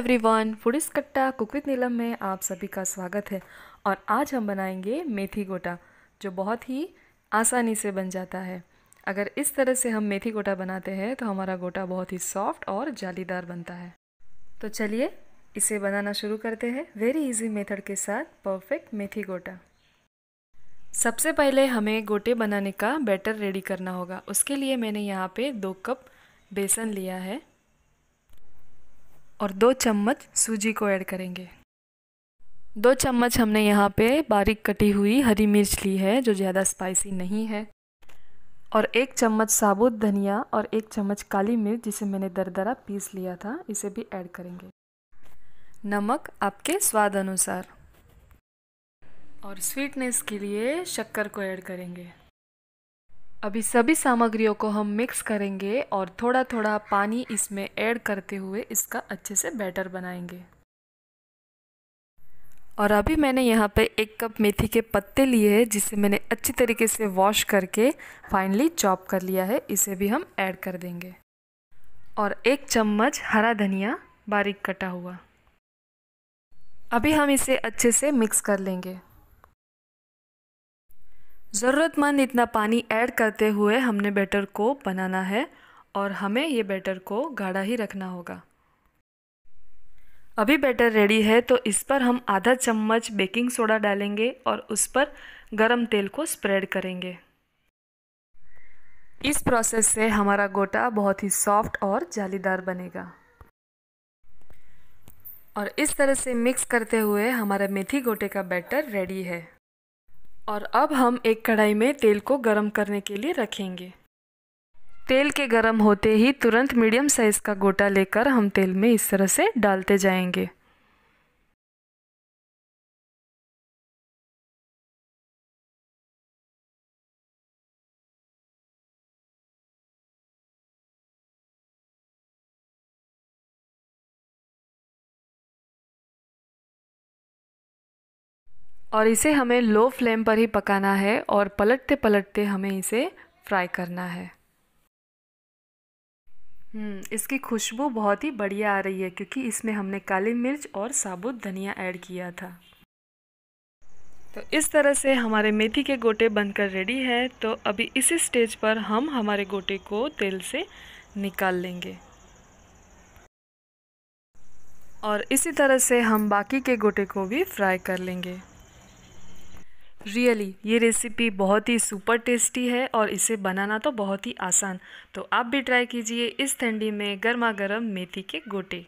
everyone one इस कट्टा cook with नीलम में आप सभी का स्वागत है और आज हम बनाएंगे मेथी गोटा जो बहुत ही आसानी से बन जाता है अगर इस तरह से हम मेथी गोटा बनाते हैं तो हमारा गोटा बहुत ही सॉफ्ट और जालीदार बनता है तो चलिए इसे बनाना शुरू करते हैं वेरी इजी मेथड के साथ परफेक्ट मेथी गोटा सबसे पहले हमें गोटे बनाने का बैटर रेडी करना होगा उसके लिए मैंने यहाँ पर दो कप बेसन लिया है और दो चम्मच सूजी को ऐड करेंगे दो चम्मच हमने यहाँ पे बारीक कटी हुई हरी मिर्च ली है जो ज़्यादा स्पाइसी नहीं है और एक चम्मच साबुत धनिया और एक चम्मच काली मिर्च जिसे मैंने दरदरा पीस लिया था इसे भी ऐड करेंगे नमक आपके स्वाद अनुसार और स्वीटनेस के लिए शक्कर को ऐड करेंगे अभी सभी सामग्रियों को हम मिक्स करेंगे और थोड़ा थोड़ा पानी इसमें ऐड करते हुए इसका अच्छे से बैटर बनाएंगे और अभी मैंने यहाँ पे एक कप मेथी के पत्ते लिए हैं जिसे मैंने अच्छी तरीके से वॉश करके फाइनली चॉप कर लिया है इसे भी हम ऐड कर देंगे और एक चम्मच हरा धनिया बारीक कटा हुआ अभी हम इसे अच्छे से मिक्स कर लेंगे ज़रूरतमंद इतना पानी ऐड करते हुए हमने बैटर को बनाना है और हमें ये बैटर को गाढ़ा ही रखना होगा अभी बैटर रेडी है तो इस पर हम आधा चम्मच बेकिंग सोडा डालेंगे और उस पर गरम तेल को स्प्रेड करेंगे इस प्रोसेस से हमारा गोटा बहुत ही सॉफ्ट और जालीदार बनेगा और इस तरह से मिक्स करते हुए हमारा मेथी गोटे का बैटर रेडी है और अब हम एक कढ़ाई में तेल को गरम करने के लिए रखेंगे तेल के गरम होते ही तुरंत मीडियम साइज़ का गोटा लेकर हम तेल में इस तरह से डालते जाएंगे और इसे हमें लो फ्लेम पर ही पकाना है और पलटते पलटते हमें इसे फ्राई करना है हम्म, इसकी खुशबू बहुत ही बढ़िया आ रही है क्योंकि इसमें हमने काली मिर्च और साबुत धनिया ऐड किया था तो इस तरह से हमारे मेथी के गोटे बनकर रेडी है तो अभी इसी स्टेज पर हम हमारे गोटे को तेल से निकाल लेंगे और इसी तरह से हम बाकी के गोटे को भी फ्राई कर लेंगे रियली really, ये रेसिपी बहुत ही सुपर टेस्टी है और इसे बनाना तो बहुत ही आसान तो आप भी ट्राई कीजिए इस ठंडी में गर्मा गर्म मेथी के गोटे